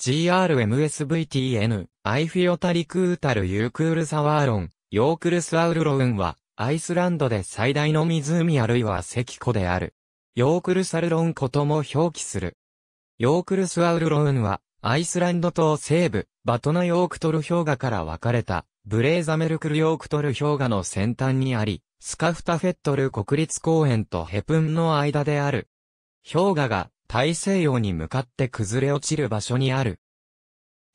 GRMSVTN、アイフィオタリクータルユークールサワーロン、ヨークルスアウルロウンは、アイスランドで最大の湖あるいは石湖である。ヨークルサルロン湖とも表記する。ヨークルスアウルロウンは、アイスランド島西部、バトナヨークトル氷河から分かれた、ブレーザメルクルヨークトル氷河の先端にあり、スカフタフェットル国立公園とヘプンの間である。氷河が大西洋に向かって崩れ落ちる場所にある。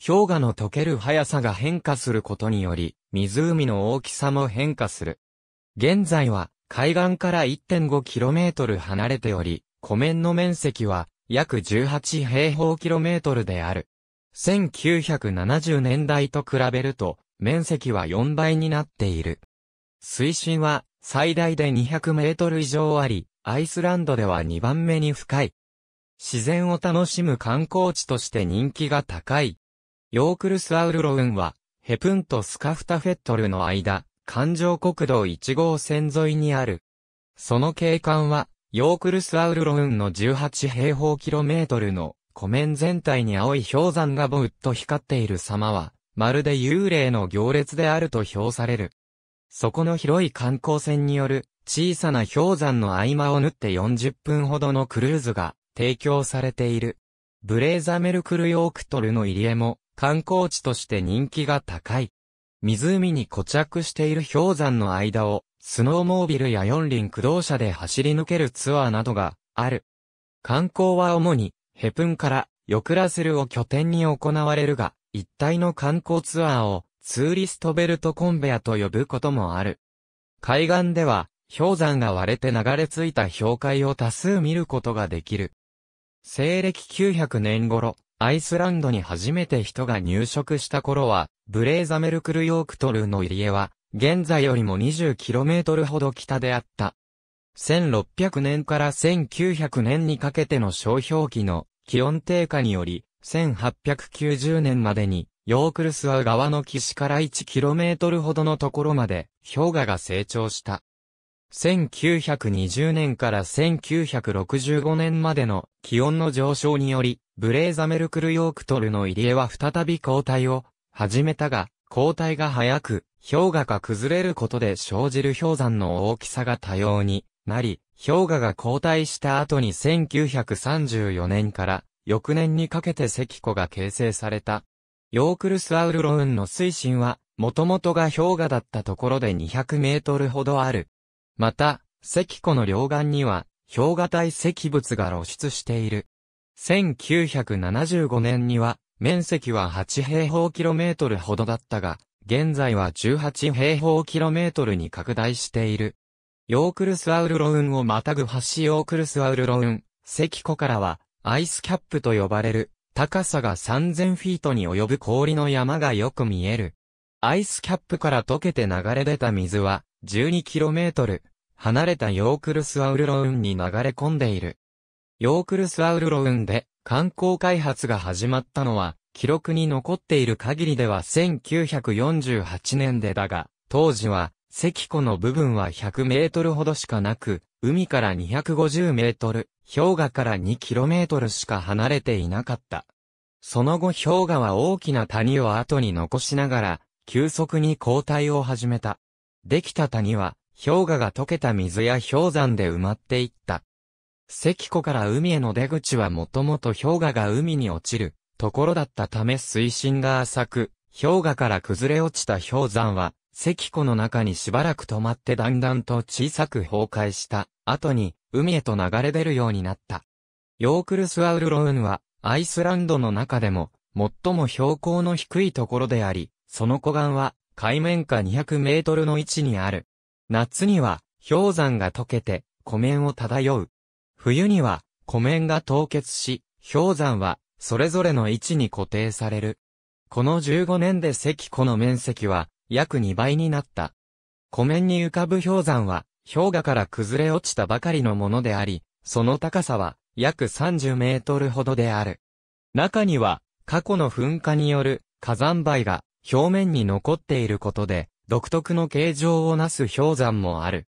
氷河の溶ける速さが変化することにより、湖の大きさも変化する。現在は、海岸から 1.5km 離れており、湖面の面積は約18平方キロメートルである。1970年代と比べると、面積は4倍になっている。水深は最大で200メートル以上あり、アイスランドでは2番目に深い。自然を楽しむ観光地として人気が高い。ヨークルスアウルロウンは、ヘプンとスカフタフェットルの間、環状国道1号線沿いにある。その景観は、ヨークルスアウルロウンの18平方キロメートルの湖面全体に青い氷山がぼうっと光っている様は、まるで幽霊の行列であると評される。そこの広い観光船による小さな氷山の合間を縫って40分ほどのクルーズが提供されている。ブレーザメルクルヨークトルの入り江も観光地として人気が高い。湖に固着している氷山の間をスノーモービルや四輪駆動車で走り抜けるツアーなどがある。観光は主にヘプンからヨクラセルを拠点に行われるが、一体の観光ツアーをツーリストベルトコンベアと呼ぶこともある。海岸では氷山が割れて流れ着いた氷塊を多数見ることができる。西暦900年頃、アイスランドに初めて人が入植した頃は、ブレーザメルクルヨークトルの入り江は、現在よりも 20km ほど北であった。1600年から1900年にかけての商標期の気温低下により、1890年までに、ヨークルスアウの岸から 1km ほどのところまで氷河が成長した。1920年から1965年までの気温の上昇により、ブレーザメルクルヨークトルの入江は再び交代を始めたが、交代が早く、氷河が崩れることで生じる氷山の大きさが多様になり、氷河が交代した後に1934年から翌年にかけて石湖が形成された。ヨークルスアウルロウンの水深は、もともとが氷河だったところで200メートルほどある、また、石湖の両岸には、氷河帯石物が露出している。1975年には、面積は8平方キロメートルほどだったが、現在は18平方キロメートルに拡大している。ヨークルスアウルロウンをまたぐ橋ヨークルスアウルロウン、石湖からは、アイスキャップと呼ばれる、高さが3000フィートに及ぶ氷の山がよく見える。アイスキャップから溶けて流れ出た水は、12km 離れたヨークルスアウルロウンに流れ込んでいる。ヨークルスアウルロウンで観光開発が始まったのは、記録に残っている限りでは1948年でだが、当時は、石湖の部分は100メートルほどしかなく、海から250メートル、氷河から2キロメートルしか離れていなかった。その後氷河は大きな谷を後に残しながら、急速に後退を始めた。できた谷は、氷河が溶けた水や氷山で埋まっていった。石湖から海への出口はもともと氷河が海に落ちるところだったため水深が浅く、氷河から崩れ落ちた氷山は、石湖の中にしばらく止まってだんだんと小さく崩壊した後に海へと流れ出るようになった。ヨークルスアウルローンはアイスランドの中でも最も標高の低いところであり、その湖岸は海面下200メートルの位置にある。夏には氷山が溶けて湖面を漂う。冬には湖面が凍結し、氷山はそれぞれの位置に固定される。この15年で石湖の面積は約2倍になった。湖面に浮かぶ氷山は氷河から崩れ落ちたばかりのものであり、その高さは約30メートルほどである。中には過去の噴火による火山灰が表面に残っていることで、独特の形状をなす氷山もある。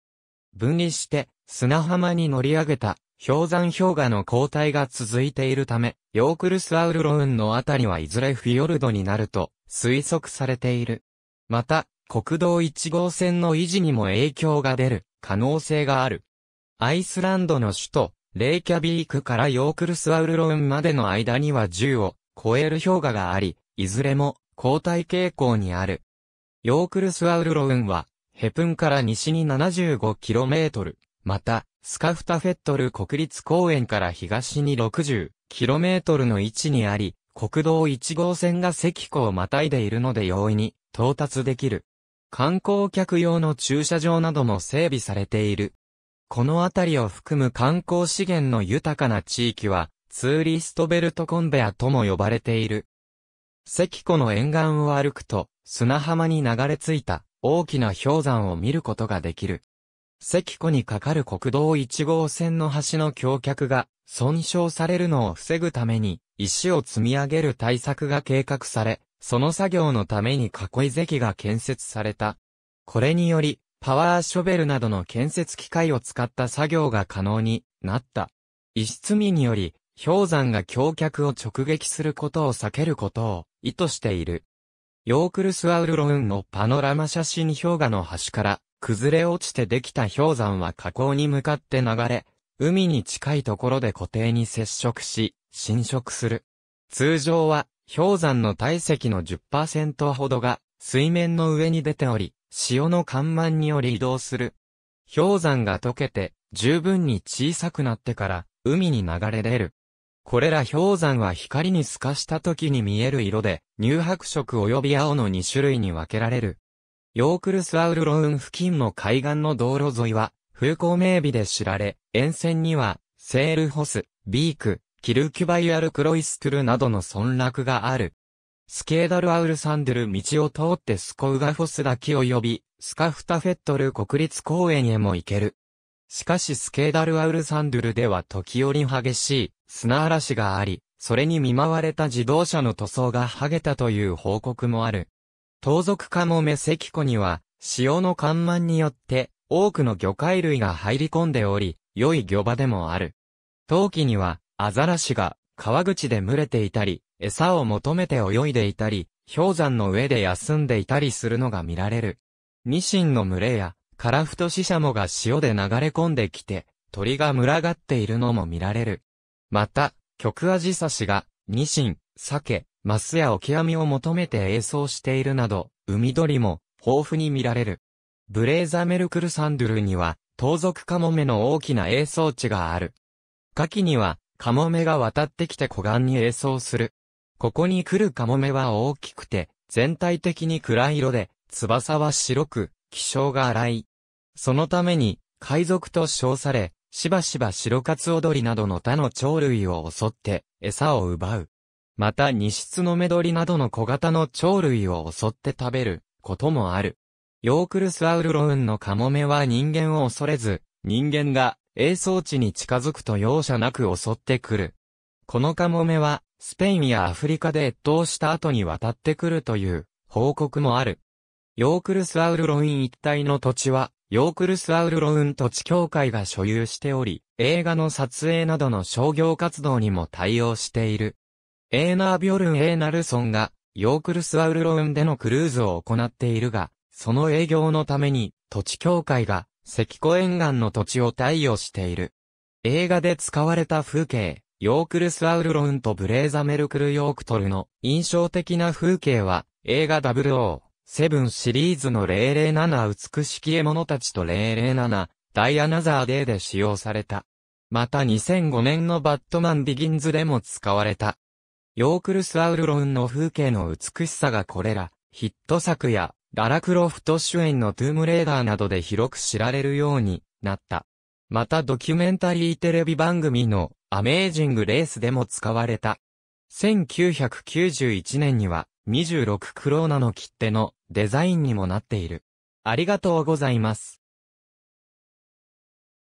分離して、砂浜に乗り上げた、氷山氷河の交代が続いているため、ヨークルスアウルローンのあたりはいずれフィヨルドになると推測されている。また、国道1号線の維持にも影響が出る可能性がある。アイスランドの首都、レイキャビークからヨークルスアウルローンまでの間には10を超える氷河があり、いずれも交代傾向にある。ヨークルスアウルロウンは、ヘプンから西に 75km、また、スカフタフェットル国立公園から東に 60km の位置にあり、国道1号線が赤湖をまたいでいるので容易に到達できる。観光客用の駐車場なども整備されている。この辺りを含む観光資源の豊かな地域は、ツーリストベルトコンベアとも呼ばれている。関湖の沿岸を歩くと、砂浜に流れ着いた大きな氷山を見ることができる。関湖に架かる国道1号線の橋の橋脚が損傷されるのを防ぐために石を積み上げる対策が計画され、その作業のために囲い堰が建設された。これにより、パワーショベルなどの建設機械を使った作業が可能になった。石積みにより、氷山が橋脚を直撃することを避けることを意図している。ヨークルスアウルロンのパノラマ写真氷河の端から崩れ落ちてできた氷山は河口に向かって流れ、海に近いところで固定に接触し、侵食する。通常は氷山の体積の10%ほどが水面の上に出ており、潮の緩慢により移動する。氷山が溶けて十分に小さくなってから海に流れ出る。これら氷山は光に透かした時に見える色で、乳白色及び青の2種類に分けられる。ヨークルスアウルローン付近の海岸の道路沿いは、風光明媚で知られ、沿線には、セールホス、ビーク、キルキュバイアルクロイストゥルなどの村落がある。スケーダルアウルサンドル道を通ってスコウガフォス滝及び、スカフタフェットル国立公園へも行ける。しかしスケーダルアウルサンドルでは時折激しい砂嵐があり、それに見舞われた自動車の塗装が剥げたという報告もある。盗賊カモメ関湖には、潮の干満によって、多くの魚介類が入り込んでおり、良い魚場でもある。陶器には、アザラシが、川口で群れていたり、餌を求めて泳いでいたり、氷山の上で休んでいたりするのが見られる。ニシンの群れや、カラフトシシャモが潮で流れ込んできて、鳥が群がっているのも見られる。また、極味差しが、ニシン、サケ、マスやオキアミを求めて演奏しているなど、海鳥も豊富に見られる。ブレーザメルクルサンドゥルには、盗賊カモメの大きな演奏地がある。夏季には、カモメが渡ってきて湖岸に演奏する。ここに来るカモメは大きくて、全体的に暗い色で、翼は白く、気性が荒い。そのために、海賊と称され、しばしば白カツオドリなどの他の鳥類を襲って餌を奪う。また二室の目メドリなどの小型の鳥類を襲って食べることもある。ヨークルスアウルロウンのカモメは人間を恐れず、人間が栄像地に近づくと容赦なく襲ってくる。このカモメは、スペインやアフリカで越冬した後に渡ってくるという報告もある。ヨークルスアウルロウン一帯の土地はヨークルスアウルロウン土地協会が所有しており、映画の撮影などの商業活動にも対応している。エーナー・ビョルン・エーナルソンが、ヨークルスアウルロウンでのクルーズを行っているが、その営業のために、土地協会が、関湖沿岸の土地を貸与している。映画で使われた風景、ヨークルスアウルロウンとブレーザ・メルクル・ヨークトルの印象的な風景は、映画00。セブンシリーズの007美しき獲物たちと007ダイアナザーデーで使用された。また2005年のバットマンビギンズでも使われた。ヨークルス・アウルロンの風景の美しさがこれら、ヒット作や、ララクロフト主演のトゥームレーダーなどで広く知られるようになった。またドキュメンタリーテレビ番組のアメージングレースでも使われた。1991年には26クローナの切手のデザインにもなっている。ありがとうございます。